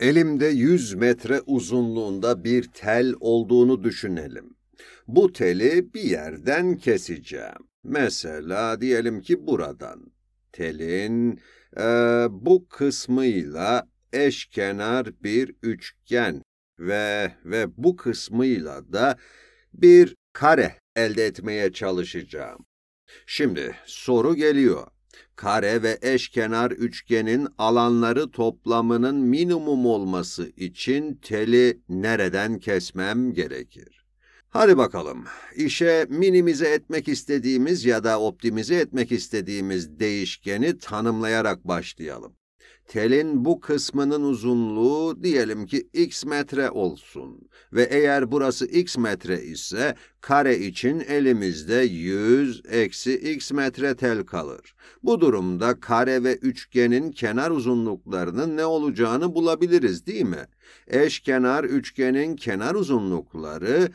Elimde 100 metre uzunluğunda bir tel olduğunu düşünelim. Bu teli bir yerden keseceğim. Mesela diyelim ki buradan. Telin e, bu kısmıyla eşkenar bir üçgen ve ve bu kısmıyla da bir kare elde etmeye çalışacağım. Şimdi soru geliyor kare ve eşkenar üçgenin alanları toplamının minimum olması için teli nereden kesmem gerekir? Hadi bakalım, işe minimize etmek istediğimiz ya da optimize etmek istediğimiz değişkeni tanımlayarak başlayalım. Telin bu kısmının uzunluğu diyelim ki x metre olsun ve eğer burası x metre ise kare için elimizde 100 eksi x metre tel kalır. Bu durumda kare ve üçgenin kenar uzunluklarının ne olacağını bulabiliriz değil mi? Eşkenar üçgenin kenar uzunlukları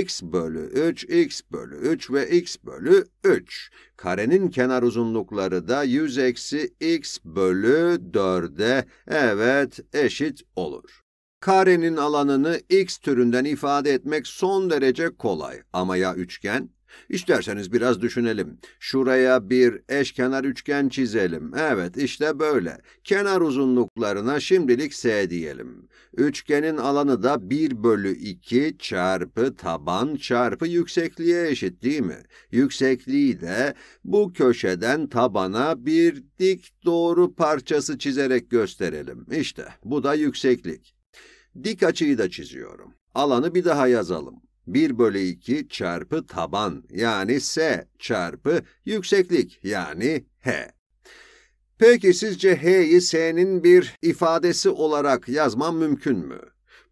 x bölü 3, x bölü 3 ve x bölü 3. Karenin kenar uzunlukları da 100 eksi x bölü 4'e evet eşit olur. Karenin alanını x türünden ifade etmek son derece kolay ama ya üçgen? İsterseniz biraz düşünelim. Şuraya bir eşkenar üçgen çizelim. Evet, işte böyle. Kenar uzunluklarına şimdilik S diyelim. Üçgenin alanı da 1 bölü 2 çarpı taban çarpı yüksekliğe eşit değil mi? Yüksekliği de bu köşeden tabana bir dik doğru parçası çizerek gösterelim. İşte bu da yükseklik. Dik açıyı da çiziyorum. Alanı bir daha yazalım. 1 bölü 2 çarpı taban yani S çarpı yükseklik yani H. Peki sizce H'yi S'nin bir ifadesi olarak yazmam mümkün mü?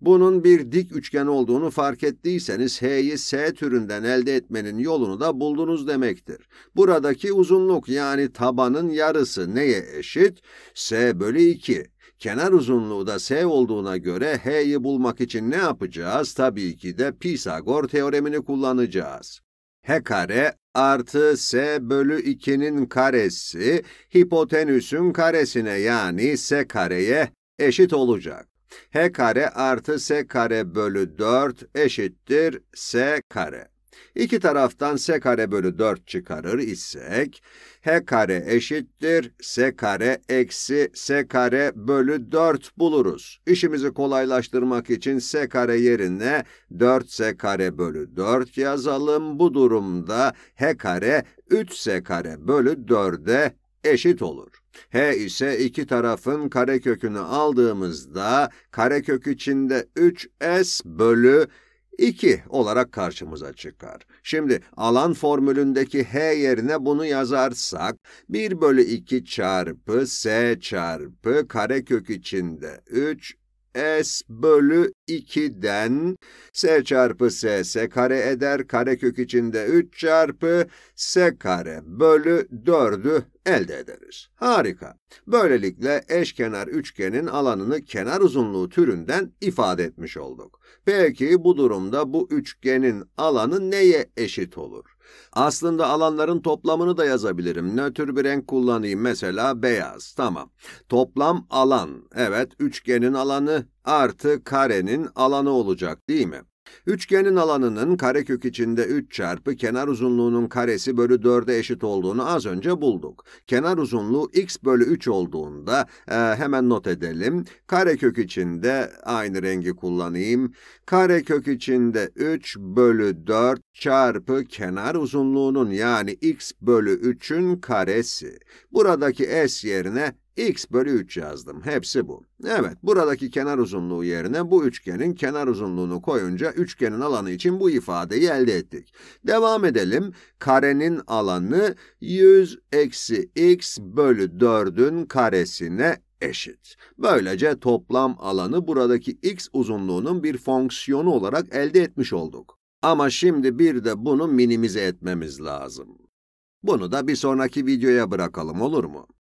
Bunun bir dik üçgen olduğunu fark ettiyseniz H'yi S türünden elde etmenin yolunu da buldunuz demektir. Buradaki uzunluk yani tabanın yarısı neye eşit? S bölü 2 Kenar uzunluğu da S olduğuna göre H'yi bulmak için ne yapacağız? Tabii ki de Pisagor teoremini kullanacağız. H kare artı S bölü 2'nin karesi hipotenüsün karesine yani S kareye eşit olacak. H kare artı S kare bölü 4 eşittir S kare. İki taraftan s kare bölü 4 çıkarır isek, h kare eşittir s kare eksi s kare bölü 4 buluruz. İşimizi kolaylaştırmak için s kare yerine 4 s kare bölü 4 yazalım. Bu durumda h kare 3 s kare bölü 4'e eşit olur. H ise iki tarafın karekökünü aldığımızda karekök içinde 3s bölü 2 olarak karşımıza çıkar. Şimdi alan formülündeki h yerine bunu yazarsak 1 bölü 2 çarpı s çarpı karekök içinde 3 S bölü 2'den S çarpı S S kare eder. Kare kök içinde 3 çarpı S kare bölü 4'ü elde ederiz. Harika. Böylelikle eşkenar üçgenin alanını kenar uzunluğu türünden ifade etmiş olduk. Peki bu durumda bu üçgenin alanı neye eşit olur? Aslında alanların toplamını da yazabilirim. Nötr bir renk kullanayım. Mesela beyaz. Tamam. Toplam alan. Evet, üçgenin alanı artı karenin alanı olacak değil mi? Üçgenin alanının karekök içinde 3 çarpı kenar uzunluğunun karesi bölü 4'e eşit olduğunu az önce bulduk. Kenar uzunluğu x bölü 3 olduğunda e, hemen not edelim. Karekök içinde aynı rengi kullanayım. Karekök içinde 3 bölü 4 çarpı kenar uzunluğunun yani x bölü 3'ün karesi. Buradaki s yerine x bölü 3 yazdım. Hepsi bu. Evet, buradaki kenar uzunluğu yerine bu üçgenin kenar uzunluğunu koyunca üçgenin alanı için bu ifadeyi elde ettik. Devam edelim. Karenin alanı 100 eksi x bölü 4'ün karesine eşit. Böylece toplam alanı buradaki x uzunluğunun bir fonksiyonu olarak elde etmiş olduk. Ama şimdi bir de bunu minimize etmemiz lazım. Bunu da bir sonraki videoya bırakalım olur mu?